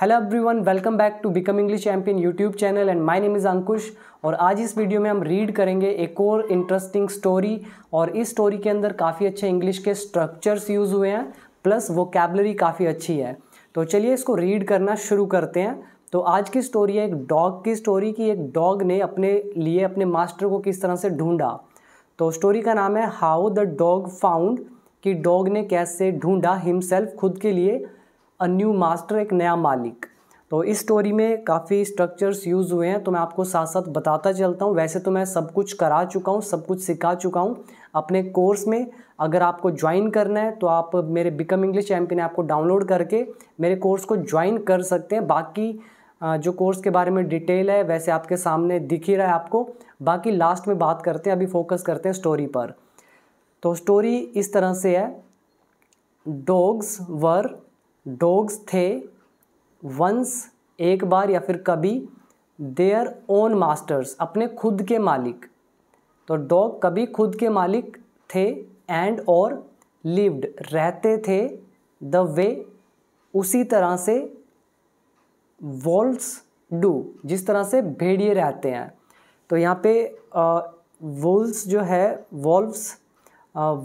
hello everyone welcome back to become English champion YouTube channel and my name is Ankush और आज इस video में हम रीड करेंगे एक और इंटरेस्टिंग स्टोरी और इस स्टोरी के अंदर काफ़ी अच्छे इंग्लिश के स्ट्रक्चर्स यूज़ हुए हैं प्लस वो कैबलरी काफ़ी अच्छी है तो चलिए इसको रीड करना शुरू करते हैं तो आज की स्टोरी है एक डॉग की स्टोरी कि एक डॉग ने अपने लिए अपने मास्टर को किस तरह से ढूंढा तो स्टोरी का नाम है हाउ द डॉग फाउंड कि डॉग ने कैसे ढूंढा हिमसेल्फ खुद के लिए अ न्यू मास्टर एक नया मालिक तो इस स्टोरी में काफ़ी स्ट्रक्चर्स यूज़ हुए हैं तो मैं आपको साथ साथ बताता चलता हूँ वैसे तो मैं सब कुछ करा चुका हूँ सब कुछ सिखा चुका हूँ अपने कोर्स में अगर आपको ज्वाइन करना है तो आप मेरे बिकम इंग्लिश चैम्पियन ऐप को डाउनलोड करके मेरे कोर्स को ज्वाइन कर सकते हैं बाकी जो कोर्स के बारे में डिटेल है वैसे आपके सामने दिख ही रहा है आपको बाकी लास्ट में बात करते हैं अभी फोकस करते हैं स्टोरी पर तो स्टोरी इस तरह से है डॉग्स वर डॉग्स थे वंस एक बार या फिर कभी देयर ओन मास्टर्स अपने खुद के मालिक तो डॉग कभी खुद के मालिक थे एंड और लिव्ड रहते थे द वे उसी तरह से वॉल्स डू जिस तरह से भेड़िए रहते हैं तो यहाँ पे वुल्स जो है वॉल्व्स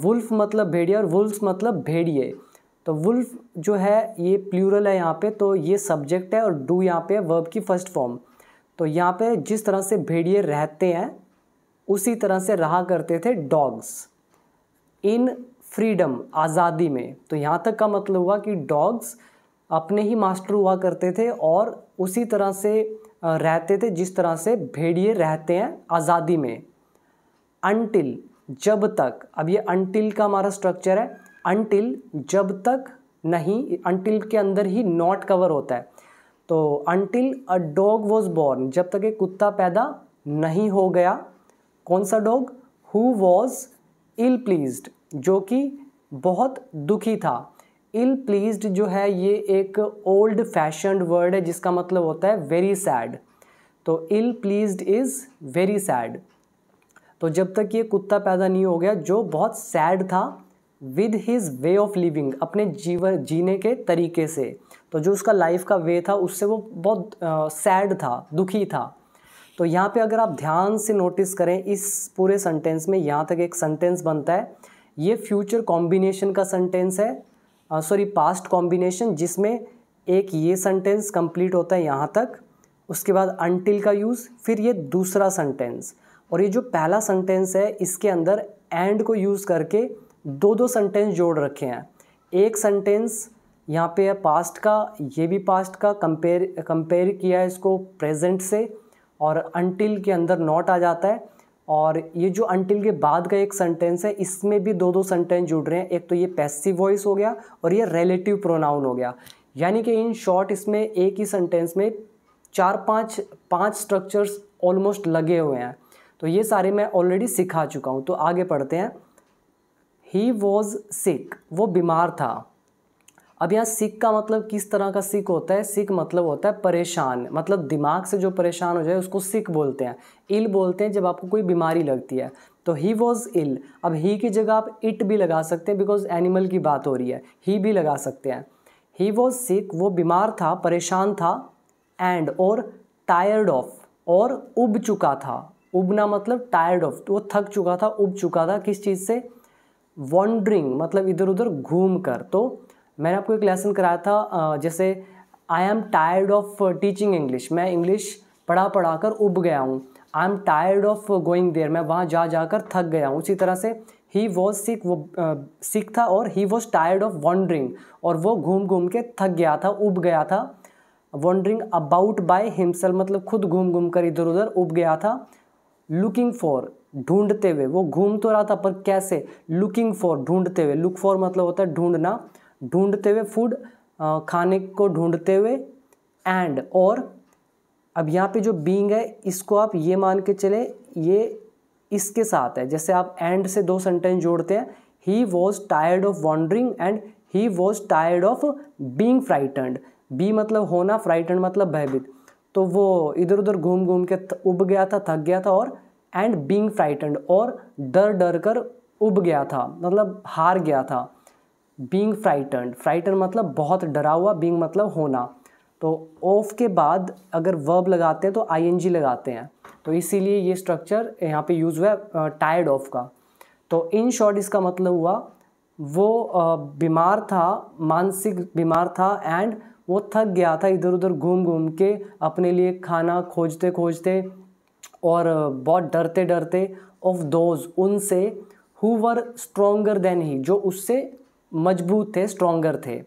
वुल्फ मतलब भेड़िया और वुल्स मतलब भेड़िए तो वुल्फ जो है ये प्लूरल है यहाँ पे तो ये सब्जेक्ट है और डू यहाँ पे वर्ब की फर्स्ट फॉर्म तो यहाँ पे जिस तरह से भेड़िए रहते हैं उसी तरह से रहा करते थे डॉग्स इन फ्रीडम आज़ादी में तो यहाँ तक का मतलब हुआ कि डॉग्स अपने ही मास्टर हुआ करते थे और उसी तरह से रहते थे जिस तरह से भेड़िए रहते हैं आज़ादी में अनटिल जब तक अब ये अनटिल का हमारा स्ट्रक्चर है अनटिल जब तक नहीं अनटिल के अंदर ही नॉट कवर होता है तो until a dog was born जब तक एक कुत्ता पैदा नहीं हो गया कौन सा dog who was ill please जो कि बहुत दुखी था इल प्लीज जो है ये एक ओल्ड फैशन वर्ड है जिसका मतलब होता है वेरी सैड तो ill please is very sad तो जब तक ये कुत्ता पैदा नहीं हो गया जो बहुत सैड था with his way of living अपने जीवन जीने के तरीके से तो जो उसका लाइफ का वे था उससे वो बहुत सैड uh, था दुखी था तो यहाँ पे अगर आप ध्यान से नोटिस करें इस पूरे सेंटेंस में यहाँ तक एक सेंटेंस बनता है ये फ्यूचर कॉम्बिनेशन का सेंटेंस है सॉरी पास्ट कॉम्बिनेशन जिसमें एक ये सेंटेंस कंप्लीट होता है यहाँ तक उसके बाद अनटिल का यूज़ फिर ये दूसरा सेंटेंस और ये जो पहला सेंटेंस है इसके अंदर एंड को यूज़ करके दो दो सेंटेंस जोड़ रखे हैं एक सेंटेंस यहाँ पे है पास्ट का ये भी पास्ट का कंपेयर कंपेयर किया है इसको प्रेजेंट से और अनटिल के अंदर नॉट आ जाता है और ये जो अनटिल के बाद का एक सेंटेंस है इसमें भी दो दो सेंटेंस जुड़ रहे हैं एक तो ये पैसिव वॉइस हो गया और ये रिलेटिव प्रोनाउन हो गया यानी कि इन शॉर्ट इसमें एक ही सेंटेंस में चार पाँच पाँच स्ट्रक्चर्स ऑलमोस्ट लगे हुए हैं तो ये सारे मैं ऑलरेडी सिखा चुका हूँ तो आगे पढ़ते हैं ही वॉज सिक वो बीमार था अब यहाँ सिक का मतलब किस तरह का सिक होता है सिक मतलब होता है परेशान मतलब दिमाग से जो परेशान हो जाए उसको सिक बोलते हैं इल बोलते हैं जब आपको कोई बीमारी लगती है तो ही वॉज इल अब ही की जगह आप इट भी लगा सकते हैं बिकॉज एनिमल की बात हो रही है ही भी लगा सकते हैं ही वॉज सिक वो बीमार था परेशान था एंड और टायर्ड ऑफ और उब चुका था उबना मतलब टायर्ड ऑफ वो थक चुका था उब चुका था किस चीज़ से वॉन्ड्रिंग मतलब इधर उधर घूम कर तो मैंने आपको एक लेसन कराया था जैसे I am tired of teaching English मैं इंग्लिश पढ़ा पढ़ा कर उब गया हूँ I am tired of going there मैं वहाँ जा जा कर थक गया हूँ उसी तरह से ही वॉज सिक वो सिक था और he was tired of wandering और वो घूम घूम के थक गया था उब गया था वॉन्ड्रिंग अबाउट बाई हिमसेल मतलब खुद घूम घूम कर इधर उधर उब गया था लुकिंग फॉर ढूंढते हुए वो घूम तो रहा था पर कैसे लुकिंग फॉर ढूंढते हुए लुक फॉर मतलब होता है ढूंढना ढूंढते हुए फूड खाने को ढूंढते हुए एंड और अब यहाँ पे जो बींग है इसको आप ये मान के चले ये इसके साथ है जैसे आप एंड से दो सेंटेंस जोड़ते हैं he was tired of wandering and he was tired of being frightened be मतलब होना फ्राइटन मतलब भयभीत तो वो इधर उधर घूम घूम के उब गया था थक गया था और एंड बींग फ्राइटेंड और डर डर कर उब गया था मतलब हार गया था बींग फ्राइटेंड फ्राइटन मतलब बहुत डरा हुआ बींग मतलब होना तो ऑफ के बाद अगर वर्ब लगाते हैं तो आई एन जी लगाते हैं तो इसीलिए ये स्ट्रक्चर यहाँ पे यूज़ हुआ है टायर्ड ऑफ का तो इन शॉर्ट इसका मतलब हुआ वो बीमार था मानसिक बीमार था एंड वो थक गया था इधर उधर घूम घूम के अपने लिए खाना खोजते खोजते और बहुत डरते डरते ऑफ दोज उनसे who were stronger than he जो उससे मजबूत थे स्ट्रोंगर थे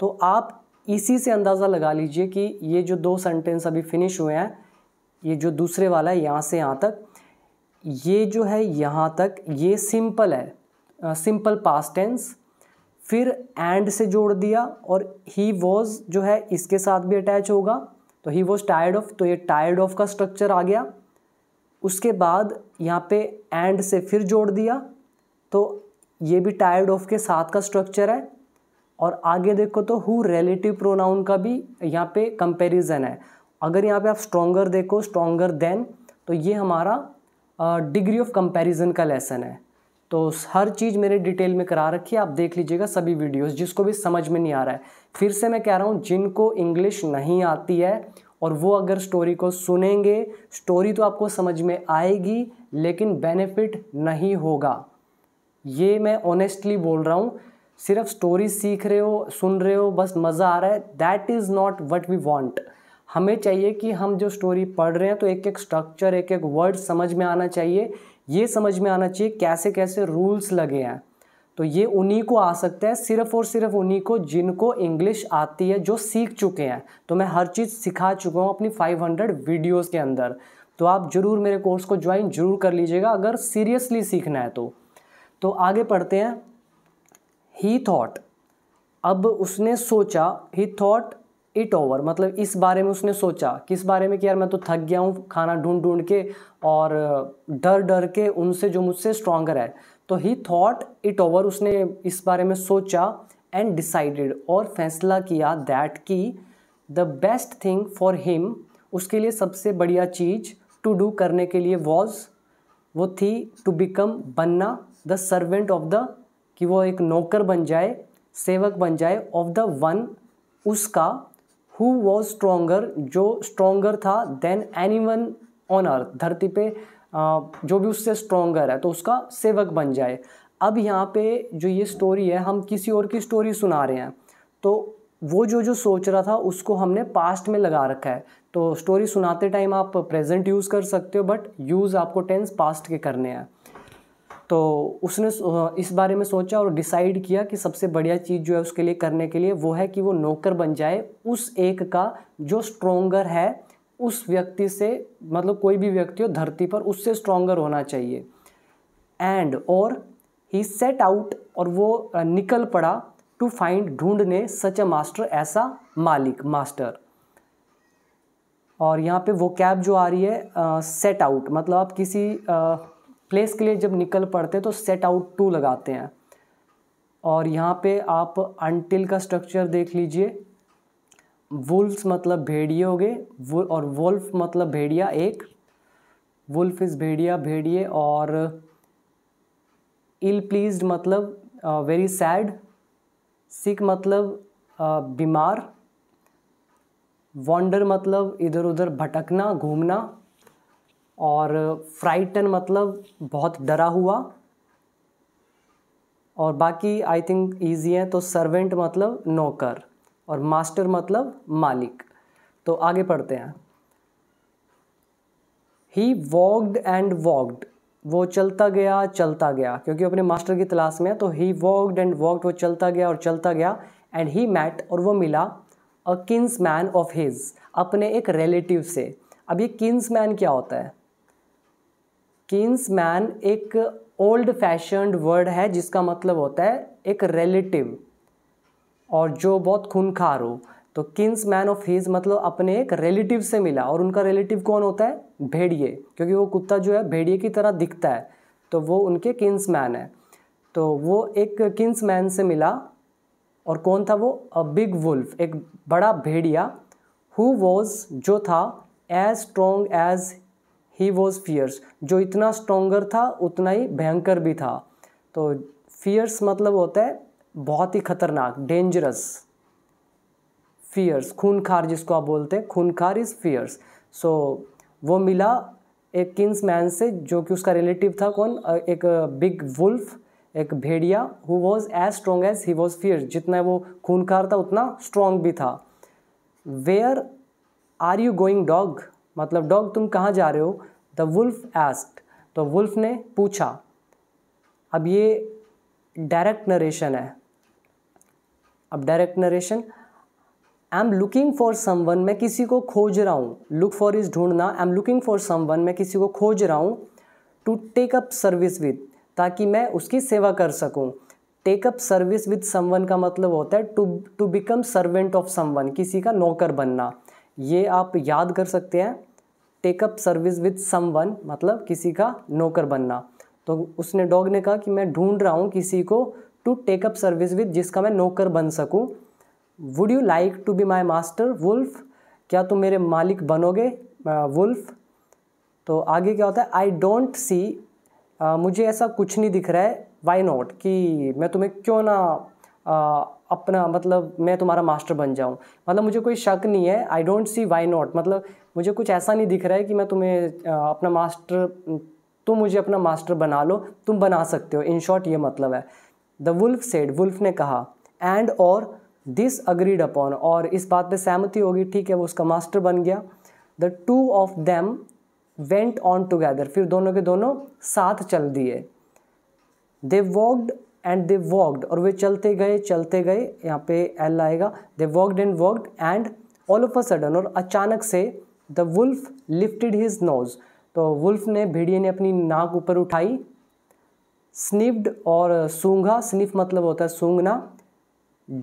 तो आप इसी से अंदाज़ा लगा लीजिए कि ये जो दो सेंटेंस अभी फिनिश हुए हैं ये जो दूसरे वाला है यहाँ से यहाँ तक ये जो है यहाँ तक ये सिंपल है सिंपल पास्ट टेंस फिर एंड से जोड़ दिया और ही वॉज जो है इसके साथ भी अटैच होगा तो ही वॉज टायर्ड ऑफ तो ये टायर्ड ऑफ का स्ट्रक्चर आ गया उसके बाद यहाँ पे एंड से फिर जोड़ दिया तो ये भी टायर्ड ऑफ के साथ का स्ट्रक्चर है और आगे देखो तो हु रिलेटिव प्रोनाउन का भी यहाँ पे कंपैरिजन है अगर यहाँ पे आप स्ट्रोंगर देखो स्ट्रोंगर देन तो ये हमारा डिग्री ऑफ कंपैरिजन का लेसन है तो हर चीज़ मेरे डिटेल में करा रखी है आप देख लीजिएगा सभी वीडियोस जिसको भी समझ में नहीं आ रहा है फिर से मैं कह रहा हूँ जिनको इंग्लिश नहीं आती है और वो अगर स्टोरी को सुनेंगे स्टोरी तो आपको समझ में आएगी लेकिन बेनिफिट नहीं होगा ये मैं ऑनेस्टली बोल रहा हूँ सिर्फ स्टोरी सीख रहे हो सुन रहे हो बस मज़ा आ रहा है that is not what we want हमें चाहिए कि हम जो स्टोरी पढ़ रहे हैं तो एक एक स्ट्रक्चर एक एक वर्ड समझ में आना चाहिए ये समझ में आना चाहिए कैसे कैसे रूल्स लगे हैं तो ये उन्हीं को आ सकता है सिर्फ और सिर्फ उन्हीं को जिनको इंग्लिश आती है जो सीख चुके हैं तो मैं हर चीज़ सिखा चुका हूँ अपनी 500 हंड्रेड के अंदर तो आप ज़रूर मेरे कोर्स को ज्वाइन जरूर कर लीजिएगा अगर सीरियसली सीखना है तो तो आगे पढ़ते हैं ही थॉट अब उसने सोचा ही थॉट इट ओवर मतलब इस बारे में उसने सोचा किस बारे में कि यार मैं तो थक गया हूँ खाना ढूंढ ढूंढ के और डर डर के उनसे जो मुझसे स्ट्रांगर है तो ही थॉट इट ओवर उसने इस बारे में सोचा एंड डिसाइडेड और फैसला किया दैट कि the best thing for him उसके लिए सबसे बढ़िया चीज़ टू डू करने के लिए वॉज वो थी टू बिकम बनना द सर्वेंट ऑफ द कि वो एक नौकर बन जाए सेवक बन जाए ऑफ द वन उसका हु वॉज स्ट्रोंगर जो स्ट्रोंगर था than anyone on earth धरती पे जो भी उससे स्ट्रोंगर है तो उसका सेवक बन जाए अब यहाँ पे जो ये स्टोरी है हम किसी और की स्टोरी सुना रहे हैं तो वो जो जो सोच रहा था उसको हमने पास्ट में लगा रखा है तो स्टोरी सुनाते टाइम आप प्रेजेंट यूज़ कर सकते हो बट यूज़ आपको टेंस पास्ट के करने हैं तो उसने इस बारे में सोचा और डिसाइड किया कि सबसे बढ़िया चीज़ जो है उसके लिए करने के लिए वो है कि वो नौकर बन जाए उस एक का जो स्ट्रोंगर है उस व्यक्ति से मतलब कोई भी व्यक्ति हो धरती पर उससे स्ट्रॉन्गर होना चाहिए एंड और ही सेट आउट और वो निकल पड़ा टू फाइंड ढूंढने सच अ मास्टर ऐसा मालिक मास्टर और यहाँ पे वो कैब जो आ रही है सेट आउट मतलब आप किसी प्लेस के लिए जब निकल पड़ते हैं तो सेट आउट टू लगाते हैं और यहाँ पे आप अनटिल का स्ट्रक्चर देख लीजिए वुल्फ्स मतलब भेड़िए हो गए और वुल्फ मतलब भेड़िया एक वुल्फ इज़ भेड़िया भेड़िए और इल प्लीज मतलब वेरी सैड सिक मतलब बीमार वॉन्डर मतलब इधर उधर भटकना घूमना और फ्राइटन मतलब बहुत डरा हुआ और बाकी आई थिंक ईजी है तो सर्वेंट मतलब नौकर और मास्टर मतलब मालिक तो आगे पढ़ते हैं ही वॉकड एंड वॉकड वो चलता गया चलता गया क्योंकि अपने मास्टर की तलाश में है तो ही वॉकड एंड वॉकड वो चलता गया और चलता गया एंड ही मैट और वो मिला a kinsman of his अपने एक रिलेटिव से अब ये किन्स मैन क्या होता है किन्स मैन एक ओल्ड फैशनड वर्ड है जिसका मतलब होता है एक रिलेटिव और जो बहुत खूनखार हो तो किन्स मैन ऑफ हीज मतलब अपने एक रिलेटिव से मिला और उनका रिलेटिव कौन होता है भेड़िए क्योंकि वो कुत्ता जो है भेड़िए की तरह दिखता है तो वो उनके किन्स मैन है तो वो एक किन्स मैन से मिला और कौन था वो अ बिग वुल्फ एक बड़ा भेड़िया हु वॉज जो था as strong as he was fierce जो इतना स्ट्रोंगर था उतना ही भयंकर भी था तो फियर्स मतलब होता है बहुत ही खतरनाक डेंजरस फियर्स खूनखार जिसको आप बोलते हैं खूनखार इज़ फियर्स सो वो मिला एक किंग्स मैन से जो कि उसका रिलेटिव था कौन एक बिग वुल्फ एक भेड़िया who was as strong as he was fierce जितना वो खूनखार था उतना स्ट्रोंग भी था where are you going dog मतलब डॉग तुम कहाँ जा रहे हो द वुल्फ एस्ट तो वुल्फ ने पूछा अब ये डायरेक्ट नरेशन है अब direct narration I am looking for someone मैं किसी को खोज रहा हूँ लुक फॉर इज ढूंढना I am looking for someone मैं किसी को खोज रहा हूँ to take up service with ताकि मैं उसकी सेवा कर सकूँ take up service with someone का मतलब होता है to to become servant of someone किसी का नौकर बनना ये आप याद कर सकते हैं take up service with someone मतलब किसी का नौकर बनना तो उसने डॉग ने कहा कि मैं ढूंढ रहा हूँ किसी को to take up service with जिसका मैं नौकर बन सकूँ would you like to be my master wolf क्या तुम मेरे मालिक बनोगे वुल्फ तो आगे क्या होता है आई डोंट सी मुझे ऐसा कुछ नहीं दिख रहा है वाई नॉट कि मैं तुम्हें क्यों ना आ, अपना मतलब मैं तुम्हारा मास्टर बन जाऊँ मतलब मुझे कोई शक नहीं है I don't see why not मतलब मुझे कुछ ऐसा नहीं दिख रहा है कि मैं तुम्हें आ, अपना मास्टर तुम मुझे अपना मास्टर बना लो तुम बना सकते हो इन शॉर्ट ये मतलब है द वुल्फ सेड वुल्फ ने कहा एंड और दिस अग्रीड अपॉन और इस बात पे सहमति होगी ठीक है वो उसका मास्टर बन गया the two of them went on together फिर दोनों के दोनों साथ चल दिए they walked and they walked और वे चलते गए चलते गए यहाँ पे एल आएगा they walked and walked and all of a sudden और अचानक से the wolf lifted his nose तो वुल्फ ने भेड़िए ने अपनी नाक ऊपर उठाई स्निफ्ड और सूंघा स्निफ मतलब होता है सूंघना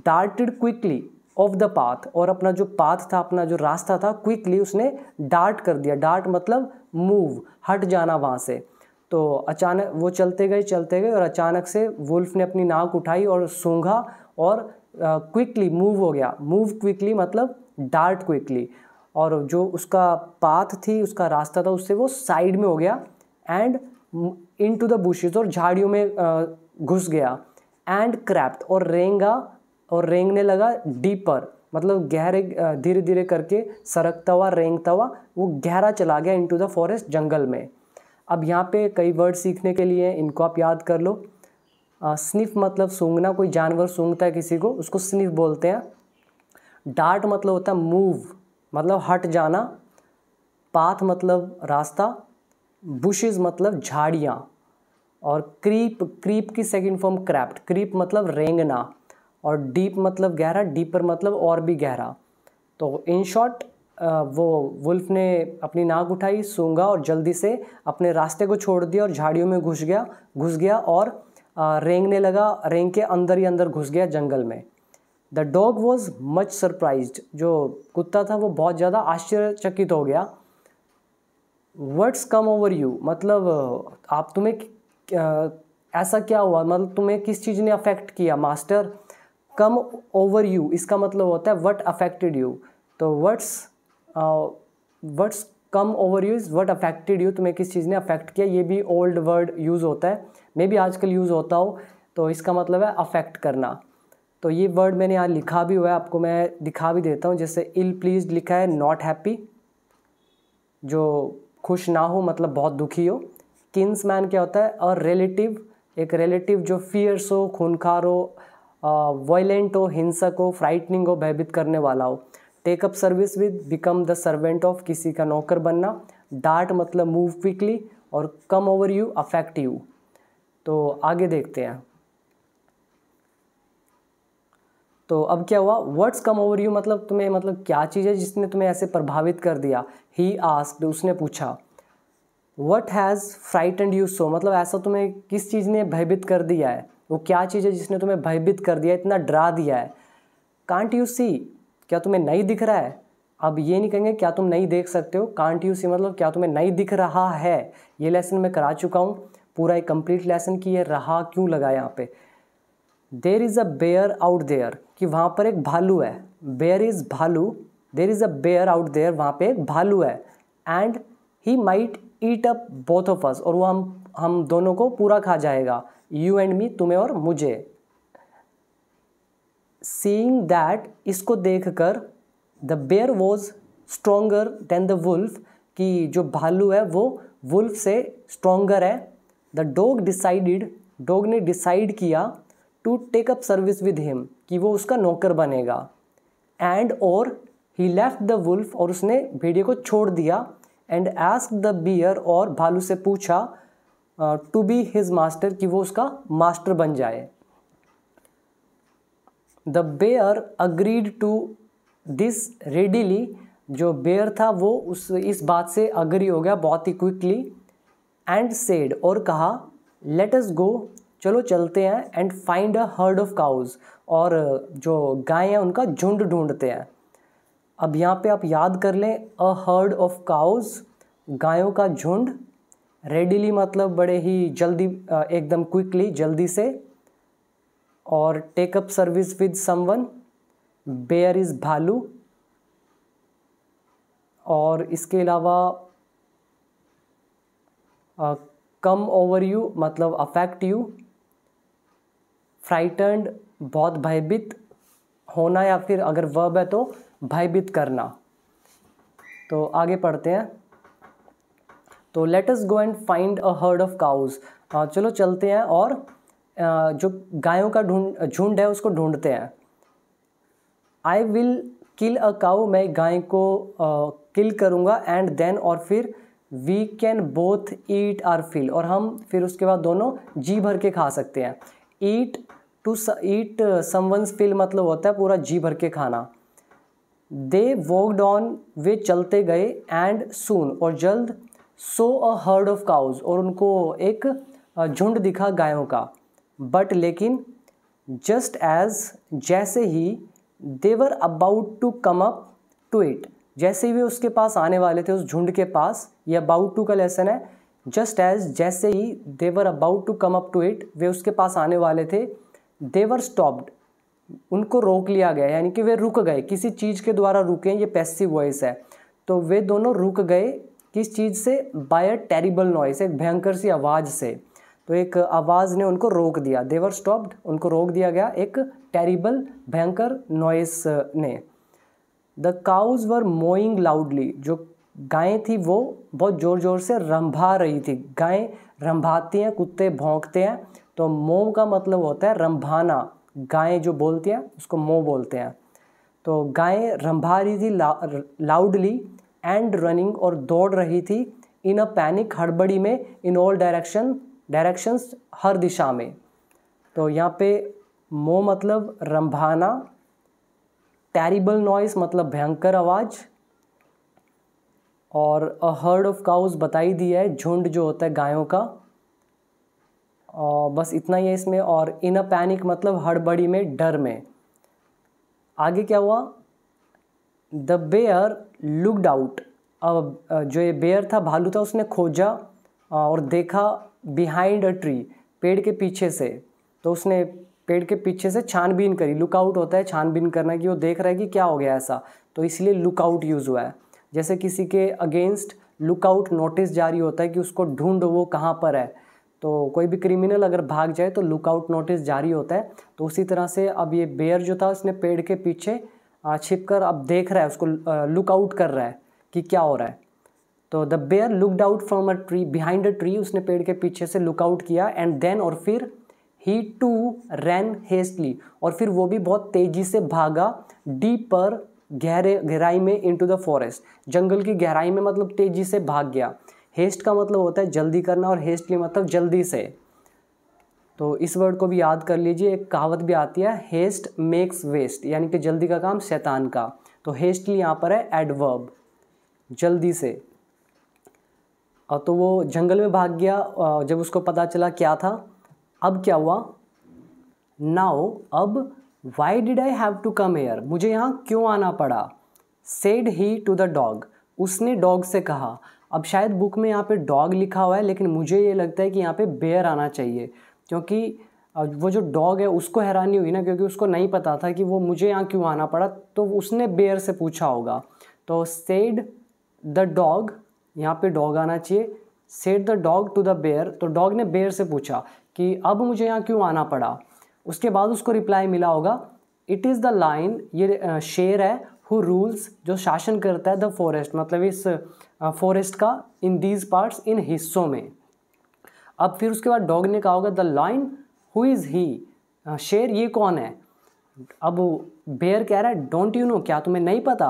darted quickly off the path और अपना जो पाथ था अपना जो रास्ता था क्विकली उसने डार्ट कर दिया डार्ट मतलब मूव हट जाना वहाँ से तो अचानक वो चलते गए चलते गए और अचानक से वुल्फ ने अपनी नाक उठाई और सूंघा और क्विकली uh, मूव हो गया मूव क्विकली मतलब डार्ट क्विकली और जो उसका पाथ थी उसका रास्ता था उससे वो साइड में हो गया and into the bushes और झाड़ियों में घुस गया एंड क्रैप्ट और रेंगा और रेंगने लगा डीपर मतलब गहरे धीरे धीरे करके सरकता हुआ रेंगता हुआ वो गहरा चला गया इनटू द फॉरेस्ट जंगल में अब यहाँ पे कई वर्ड सीखने के लिए हैं इनको आप याद कर लो आ, स्निफ मतलब सूंघना कोई जानवर सूंघता है किसी को उसको स्निफ बोलते हैं डार्ट मतलब होता है मूव मतलब हट जाना पाथ मतलब रास्ता बुशेज मतलब झाड़ियाँ और क्रीप क्रीप की सेकेंड फॉर्म क्रैप्ट क्रीप मतलब रेंगना और डीप मतलब गहरा डीपर मतलब और भी गहरा तो इन शॉर्ट वो वुल्फ ने अपनी नाक उठाई सूंगा और जल्दी से अपने रास्ते को छोड़ दिया और झाड़ियों में घुस गया घुस गया और रेंगने लगा रेंग के अंदर ही अंदर घुस गया जंगल में the dog was much surprise जो कुत्ता था वो बहुत ज़्यादा आश्चर्यचकित हो गया वर्ड्स कम ओवर यू मतलब आप तुम्हें ऐसा क्या हुआ मतलब तुम्हें किस चीज़ ने अफेक्ट किया मास्टर कम ओवर यू इसका मतलब होता है वट अफेक्टेड यू तो words words come over you is what affected you तुम्हें किस चीज़ ने अफेक्ट किया ये भी ओल्ड वर्ड यूज़ होता है मे भी आजकल यूज़ होता हो तो इसका मतलब है अफेक्ट करना तो ये वर्ड मैंने यहाँ लिखा भी हुआ है आपको मैं दिखा भी देता हूँ जैसे इल प्लीज लिखा है नॉट हैप्पी जो खुश ना हो मतलब बहुत दुखी हो मैन क्या होता है और रिलेटिव एक रिलेटिव जो फियर्स हो खूनखार हो वायलेंट हो हिंसक हो फ्राइटनिंग हो भयभीत करने वाला हो take up service with become the servant of किसी का नौकर बनना डार्ट मतलब मूव क्विकली और come over you affect you तो आगे देखते हैं तो अब क्या हुआ वर्ड्स कम ओवर यू मतलब तुम्हें मतलब क्या चीज़ है जिसने तुम्हें ऐसे प्रभावित कर दिया ही आस्क्ड उसने पूछा what has frightened you so मतलब ऐसा तुम्हें किस चीज़ ने भयभीत कर दिया है वो क्या चीज़ है जिसने तुम्हें भयभीत कर दिया इतना डरा दिया है कांट यू सी क्या तुम्हें नहीं दिख रहा है अब ये नहीं कहेंगे क्या तुम नहीं देख सकते हो कांट यू सी मतलब क्या तुम्हें नहीं दिख रहा है ये लेसन मैं करा चुका हूँ पूरा एक कंप्लीट लेसन कि ये रहा क्यों लगा यहाँ पे there is a bear out there कि वहाँ पर एक भालू है बेयर इज़ भालू there is a bear out there वहाँ पे एक भालू है and he might eat up both of us और वो हम हम दोनों को पूरा खा जाएगा यू एंड मी तुम्हें और मुझे सीइंग दैट इसको देख कर the bear was stronger than the wolf कि जो भालू है वो वुल्फ से स्ट्रोंगर है द डोग डिसाइडेड डोग ने डिसाइड किया to take up service with him कि वो उसका नौकर बनेगा एंड और ही लेफ्ट द वुल्फ और उसने भेड़िए को छोड़ दिया एंड एस्क द बियर और भालू से पूछा टू बी हिज मास्टर कि वो उसका मास्टर बन जाए the bear agreed to this readily जो बेयर था वो उस इस बात से अग्री हो गया बहुत ही क्विकली एंड सेड और कहा लेट अस गो चलो चलते हैं and find a herd of cows और जो गाय हैं उनका झुंड ढूंढते हैं अब यहाँ पे आप याद कर लें अ हर्ड ऑफ काउज गायों का झुंड रेडीली मतलब बड़े ही जल्दी एकदम क्विकली जल्दी से और take up service with someone bear is भालू और इसके अलावा कम ओवर यू मतलब अफेक्ट यू फ्राइटन्ड बहुत भयभीत होना या फिर अगर वर्ब है तो भयभीत करना तो आगे पढ़ते हैं तो let us go and find a herd of cows चलो चलते हैं और जो गायों का ढूंढ झुंड है उसको ढूंढते हैं I will kill a cow मैं गाय को किल करूंगा करूँगा एंड देन और फिर we can both eat our fill और हम फिर उसके बाद दोनों जी भर के खा सकते हैं eat to eat someone's fill मतलब होता है पूरा जी भर के खाना दे वॉकड ऑन वे चलते गए एंड सून और जल्द saw a herd of cows और उनको एक झुंड दिखा गायों का बट लेकिन जस्ट एज जैसे ही they were about to come up to it जैसे ही वे उसके पास आने वाले थे उस झुंड के पास ये अबाउट टू का लेसन है जस्ट एज जैसे ही they were about to come up to it वे उसके पास आने वाले थे देवर स्टॉप्ड उनको रोक लिया गया यानी कि वे रुक गए किसी चीज़ के द्वारा रुके ये पैसिव वॉइस है तो वे दोनों रुक गए किस चीज़ से बाय अ टेरिबल नॉइस एक भयंकर सी आवाज़ से तो एक आवाज़ ने उनको रोक दिया देवर स्टॉप्ड उनको रोक दिया गया एक टेरिबल भयंकर नॉइस ने the cows were mooing loudly जो गायें थी वो बहुत ज़ोर ज़ोर से रंभा रही थी गायें रंभाती हैं कुत्ते भोंकते हैं तो मोम का मतलब होता है रंभाना गायें जो बोलती हैं उसको मो बोलते हैं तो गायें रंभा रही थी ला, लाउडली एंड रनिंग और दौड़ रही थी इन अ पैनिक हड़बड़ी में इन ऑल डायरेक्शन डायरेक्शंस हर दिशा में तो यहाँ पे मो मतलब रंभाना टेरिबल नॉइस मतलब भयंकर आवाज़ और अ हर्ड ऑफ काउस बताई दी है झुंड जो होता है गायों का और बस इतना ही है इसमें और इन अ पैनिक मतलब हड़बड़ी में डर में आगे क्या हुआ द बेयर लुकड आउट अब जो ये बेयर था भालू था उसने खोजा और देखा बिहाइंड अ ट्री पेड़ के पीछे से तो उसने पेड़ के पीछे से छानबीन करी लुकआउट होता है छानबीन करना कि वो देख रहा है कि क्या हो गया ऐसा तो इसलिए लुकआउट यूज़ हुआ है जैसे किसी के अगेंस्ट लुकआउट नोटिस जारी होता है कि उसको ढूंढो वो कहाँ पर है तो कोई भी क्रिमिनल अगर भाग जाए तो लुकआउट नोटिस जारी होता है तो उसी तरह से अब ये बेयर जो था उसने पेड़ के पीछे छिप कर अब देख रहा है उसको लुकआउट कर रहा है कि क्या हो रहा है तो the bear looked out from a tree behind a tree उसने पेड़ के पीछे से लुकआउट किया एंड देन और फिर ही टू रैन हेस्टली और फिर वो भी बहुत तेज़ी से भागा डी पर गहरे गहराई में इनटू द फॉरेस्ट जंगल की गहराई में मतलब तेज़ी से भाग गया हेस्ट का मतलब होता है जल्दी करना और हेस्टली मतलब जल्दी से तो इस वर्ड को भी याद कर लीजिए एक कहावत भी आती है हेस्ट मेक्स वेस्ट यानी कि जल्दी का काम शैतान का तो हेस्टली यहाँ पर है एडवर्ब जल्दी से और तो वो जंगल में भाग गया जब उसको पता चला क्या था अब क्या हुआ नाउ अब why did I have to come here मुझे यहाँ क्यों आना पड़ा said he to the dog उसने डॉग से कहा अब शायद बुक में यहाँ पे डॉग लिखा हुआ है लेकिन मुझे ये लगता है कि यहाँ पे बेयर आना चाहिए क्योंकि वो जो डॉग है उसको हैरानी हुई ना क्योंकि उसको नहीं पता था कि वो मुझे यहाँ क्यों आना पड़ा तो उसने बेयर से पूछा होगा तो सेड द डॉग यहाँ पे डॉग आना चाहिए said the dog to the bear तो डॉग ने बेयर से पूछा कि अब मुझे यहाँ क्यों आना पड़ा उसके बाद उसको रिप्लाई मिला होगा इट इज़ द लाइन ये शेर है हु रूल्स जो शासन करता है द फॉरेस्ट मतलब इस फॉरेस्ट का इन दीज पार्ट्स इन हिस्सों में अब फिर उसके बाद डॉग ने कहा होगा the lion who is he शेर ये कौन है अब बेयर कह रहा है डोंट यू नो क्या तुम्हें नहीं पता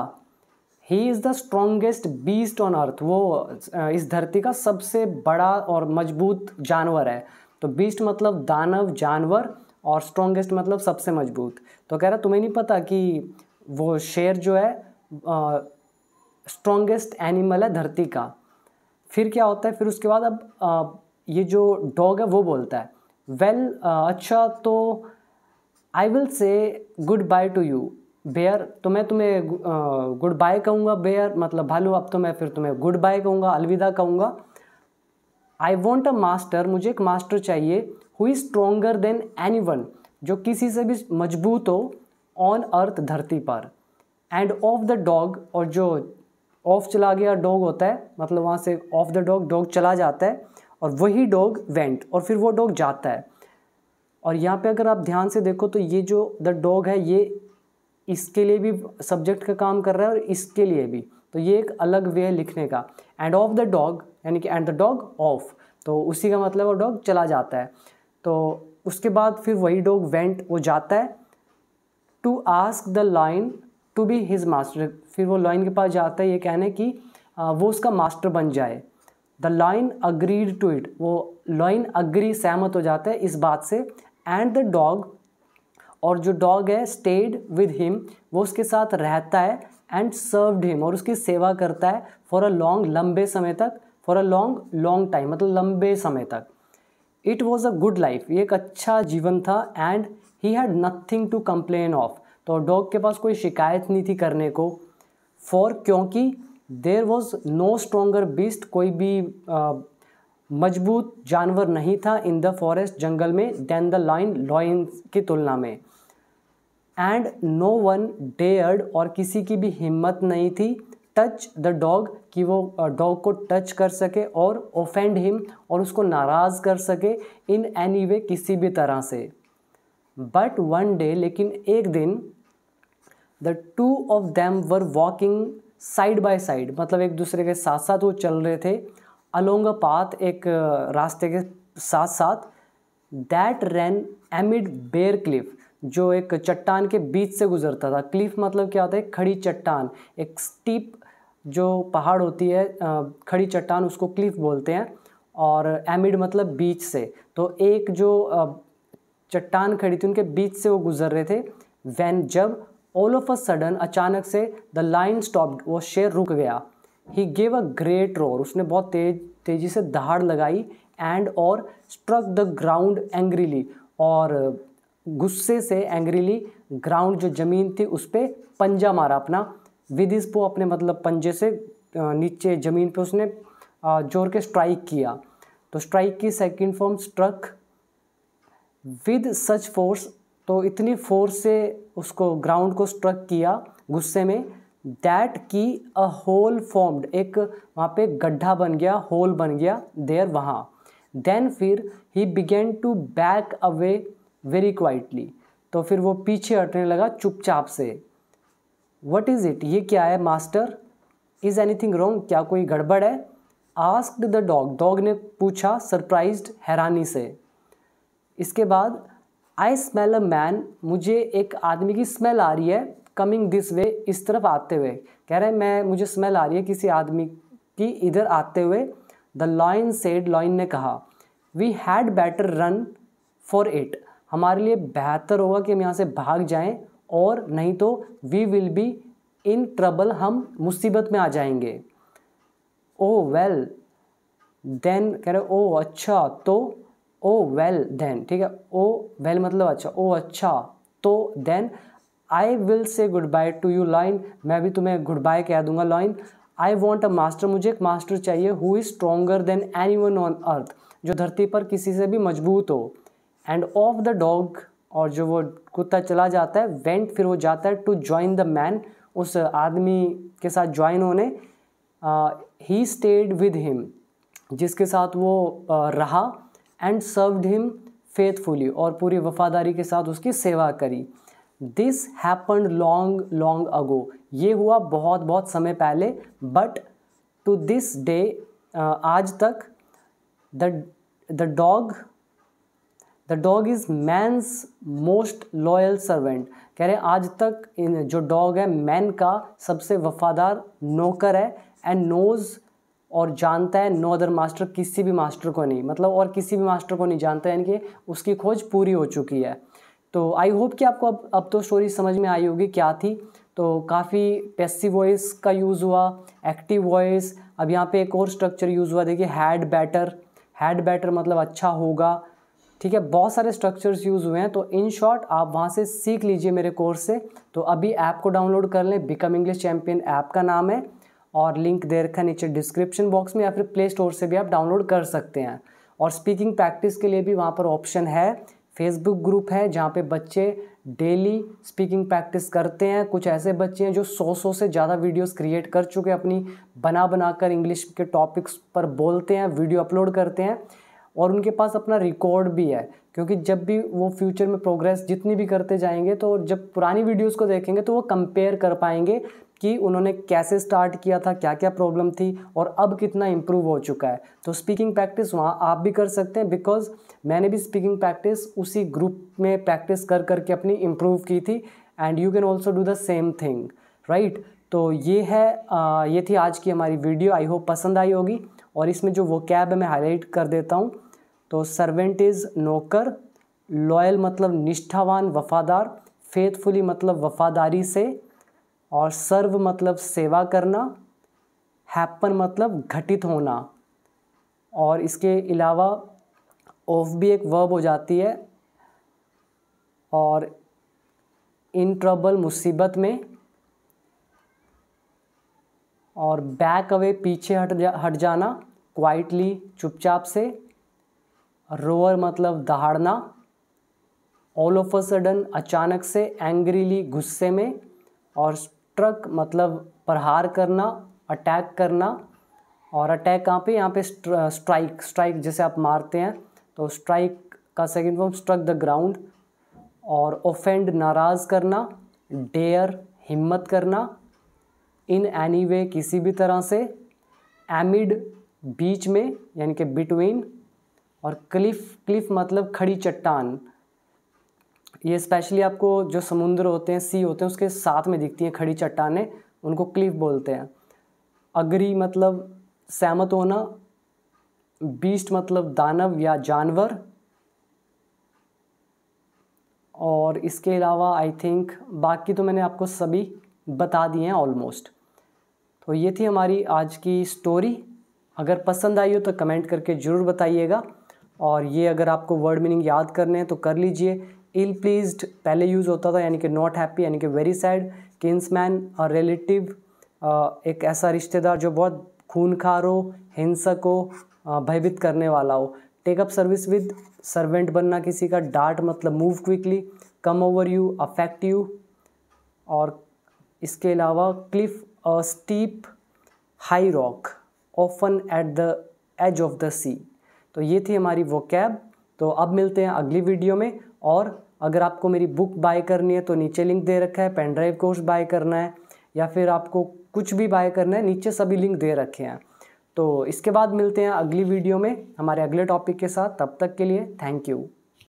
he is the strongest beast on earth वो इस धरती का सबसे बड़ा और मजबूत जानवर है तो बीस्ट मतलब दानव जानवर और स्ट्रोंगेस्ट मतलब सबसे मजबूत तो कह रहा तुम्हें नहीं पता कि वो शेर जो है स्ट्रॉन्गेस्ट एनिमल है धरती का फिर क्या होता है फिर उसके बाद अब आ, ये जो डॉग है वो बोलता है वेल well, अच्छा तो I will say goodbye to you bear तो मैं तुम्हें गुड बाय कहूँगा बेयर मतलब भालू अब तो मैं फिर तुम्हें गुड बाय कहूँगा अलविदा कहूँगा आई वॉन्ट अ मास्टर मुझे एक मास्टर चाहिए who is stronger than anyone जो किसी से भी मजबूत हो ऑन अर्थ धरती पर एंड ऑफ द डॉग और जो ऑफ चला गया डॉग होता है मतलब वहाँ से ऑफ द डॉग डॉग चला जाता है और वही डॉग वेंट और फिर वो डॉग जाता है और यहाँ पे अगर आप ध्यान से देखो तो ये जो द डॉग है ये इसके लिए भी सब्जेक्ट का काम कर रहा है और इसके लिए भी तो ये एक अलग वे है लिखने का एंड ऑफ द डॉग यानी कि एंड द डॉग ऑफ तो उसी का मतलब वो डॉग चला जाता है तो उसके बाद फिर वही डॉग वेंट वो जाता है to ask the lion to be his master फिर वो लॉइन के पास जाता है ये कहने कि वो उसका मास्टर बन जाए the lion agreed to it वो लॉइन अग्री सहमत हो जाता है इस बात से एंड द डॉग और जो डॉग है स्टेड विद हिम वो उसके साथ रहता है एंड सर्व्ड हिम और उसकी सेवा करता है फॉर अ लॉन्ग लंबे समय तक for a long long time मतलब लंबे समय तक it was a good life ये एक अच्छा जीवन था and he had nothing to complain of तो डॉग के पास कोई शिकायत नहीं थी करने को फॉर क्योंकि there was no stronger beast कोई भी मजबूत जानवर नहीं था इन द फॉरेस्ट जंगल में दैन द लाइन लॉइन की तुलना में एंड नो वन डेयर्ड और किसी की भी हिम्मत नहीं थी टच द डॉग कि वो डॉग को टच कर सके और ओफेंड हिम और उसको नाराज़ कर सके इन एनी वे किसी भी तरह से बट वन डे लेकिन एक दिन the two of them were walking side by side मतलब एक दूसरे के साथ साथ वो चल रहे थे अलोंग अ पाथ एक रास्ते के साथ साथ that ran amid bare cliff जो एक चट्टान के बीच से गुजरता था क्लिफ मतलब क्या होता है खड़ी चट्टान एक स्टीप जो पहाड़ होती है खड़ी चट्टान उसको क्लिफ बोलते हैं और एमिड मतलब बीच से तो एक जो चट्टान खड़ी थी उनके बीच से वो गुजर रहे थे वैन जब ऑल ऑफ अ सडन अचानक से द लाइन स्टॉप वो शेर रुक गया he gave a great roar उसने बहुत तेज तेज़ी से दहाड़ लगाई एंड और स्ट्रक द ग्राउंड एंग्रीली और गुस्से से एंग्रीली ग्राउंड जो ज़मीन थी उस पर पंजा मारा अपना इस पो अपने मतलब पंजे से नीचे ज़मीन पे उसने जोर के स्ट्राइक किया तो स्ट्राइक की second form struck with such force तो इतनी फोर्स से उसको ग्राउंड को स्ट्रक किया गुस्से में दैट की अ होल फॉर्म्ड एक वहाँ पे गड्ढा बन गया होल बन गया देयर वहाँ देन फिर he began to back away very quietly तो फिर वो पीछे हटने लगा चुपचाप से वट इज़ इट ये क्या है master is anything wrong क्या कोई गड़बड़ है आस्क्ड द डॉग डॉग ने पूछा सरप्राइज हैरानी से इसके बाद आई स्मेल अ मैन मुझे एक आदमी की स्मेल आ रही है कमिंग दिस वे इस तरफ आते हुए कह रहे हैं मैं मुझे स्मेल आ रही है किसी आदमी की इधर आते हुए द लॉइन सेड लॉइन ने कहा we had better run for it हमारे लिए बेहतर होगा कि हम यहाँ से भाग जाएं और नहीं तो we will be in trouble हम मुसीबत में आ जाएंगे ओ वेल देन कह रहे ओ oh, अच्छा तो ओ वेल देन ठीक है ओ वेल मतलब अच्छा ओ अच्छा तो then I will say goodbye to you lion मैं भी तुम्हें गुड बाय कह दूंगा lion I want a master मुझे एक मास्टर चाहिए who is stronger than anyone on earth जो धरती पर किसी से भी मजबूत हो एंड ऑफ द डॉग और जो वो कुत्ता चला जाता है वेंट फिर वो जाता है टू ज्वाइन द मैन उस आदमी के साथ ज्वाइन होने ही स्टेड विद हिम जिसके साथ वो uh, रहा एंड सर्वड हिम फेथफुली और पूरी वफादारी के साथ उसकी सेवा करी this happen long long ago ये हुआ बहुत बहुत समय पहले बट टू दिस डे आज तक the the dog the dog is man's most loyal servant कह रहे हैं आज तक इन जो डॉग है मैन का सबसे वफादार नौकर है एंड नोज़ और जानता है नो अदर मास्टर किसी भी मास्टर को नहीं मतलब और किसी भी मास्टर को नहीं जानता यानी कि उसकी खोज पूरी हो चुकी है तो आई होप कि आपको अब अब तो स्टोरी समझ में आई होगी क्या थी तो काफ़ी पैसिव वॉइस का यूज़ हुआ एक्टिव वॉइस अब यहाँ पे एक और स्ट्रक्चर यूज़ हुआ देखिए हैड बैटर हैड बैटर मतलब अच्छा होगा ठीक है बहुत सारे स्ट्रक्चर्स यूज़ हुए हैं तो इन शॉर्ट आप वहाँ से सीख लीजिए मेरे कोर्स से तो अभी ऐप को डाउनलोड कर लें बिकम इंग्लिश चैम्पियन ऐप का नाम है और लिंक दे रखा नीचे डिस्क्रिप्शन बॉक्स में या फिर प्ले स्टोर से भी आप डाउनलोड कर सकते हैं और स्पीकिंग प्रैक्टिस के लिए भी वहाँ पर ऑप्शन है फेसबुक ग्रुप है जहाँ पे बच्चे डेली स्पीकिंग प्रैक्टिस करते हैं कुछ ऐसे बच्चे हैं जो सौ सौ से ज़्यादा वीडियोस क्रिएट कर चुके हैं अपनी बना बना कर इंग्लिश के टॉपिक्स पर बोलते हैं वीडियो अपलोड करते हैं और उनके पास अपना रिकॉर्ड भी है क्योंकि जब भी वो फ्यूचर में प्रोग्रेस जितनी भी करते जाएंगे तो जब पुरानी वीडियोस को देखेंगे तो वो कंपेयर कर पाएंगे कि उन्होंने कैसे स्टार्ट किया था क्या क्या प्रॉब्लम थी और अब कितना इम्प्रूव हो चुका है तो स्पीकिंग प्रैक्टिस वहाँ आप भी कर सकते हैं बिकॉज मैंने भी स्पीकिंग प्रैक्टिस उसी ग्रुप में प्रैक्टिस कर करके अपनी इम्प्रूव की थी and you can also do the same thing right तो ये है आ, ये थी आज की हमारी वीडियो आई होप पसंद आई होगी और इसमें जो वो कैब है मैं हाईलाइट कर देता हूँ तो सर्वेंट इज़ नौकर लॉयल मतलब निष्ठावान वफादार फेथफुली मतलब वफादारी से और सर्व मतलब सेवा करना हैपन मतलब घटित होना और इसके अलावा ऑफ भी एक वर्ब हो जाती है और इन ट्रबल मुसीबत में और बैक अवे पीछे हट जा हट जाना क्वाइटली चुपचाप से रोअर मतलब दहाड़ना ऑल ऑफ अ सडन अचानक से एंग्रीली गुस्से में और स्ट्रक मतलब प्रहार करना अटैक करना और अटैक कहाँ पे यहाँ पे स्ट्राइक स्ट्राइक जैसे आप मारते हैं तो स्ट्राइक का second form struck the ground और ऑफेंड नाराज़ करना डेयर हिम्मत करना इन एनी वे किसी भी तरह से एमिड बीच में यानी कि बिटवीन और क्लिफ क्लिफ मतलब खड़ी चट्टान ये स्पेशली आपको जो समुद्र होते हैं सी होते हैं उसके साथ में दिखती हैं खड़ी चट्टाने उनको क्लिफ बोलते हैं अग्री मतलब सहमत होना बीस्ट मतलब दानव या जानवर और इसके अलावा आई थिंक बाकी तो मैंने आपको सभी बता दिए हैं ऑलमोस्ट तो ये थी हमारी आज की स्टोरी अगर पसंद आई हो तो कमेंट करके ज़रूर बताइएगा और ये अगर आपको वर्ड मीनिंग याद करने हैं तो कर लीजिए इल प्लीज्ड पहले यूज़ होता था यानी कि नॉट हैप्पी यानी कि वेरी सैड मैन और रिलेटिव एक ऐसा रिश्तेदार जो बहुत खूनखार हो हिंसक हो भयभीत करने वाला हो टेकअप सर्विस विद सर्वेंट बनना किसी का डार्ट मतलब move quickly come over you affect you और इसके अलावा cliff a steep high rock often at the edge of the sea तो ये थी हमारी वो कैब तो अब मिलते हैं अगली वीडियो में और अगर आपको मेरी बुक बाय करनी है तो नीचे लिंक दे रखा है पेन ड्राइव कोर्स बाय करना है या फिर आपको कुछ भी बाय करना है नीचे सभी लिंक दे रखे हैं तो इसके बाद मिलते हैं अगली वीडियो में हमारे अगले टॉपिक के साथ तब तक के लिए थैंक यू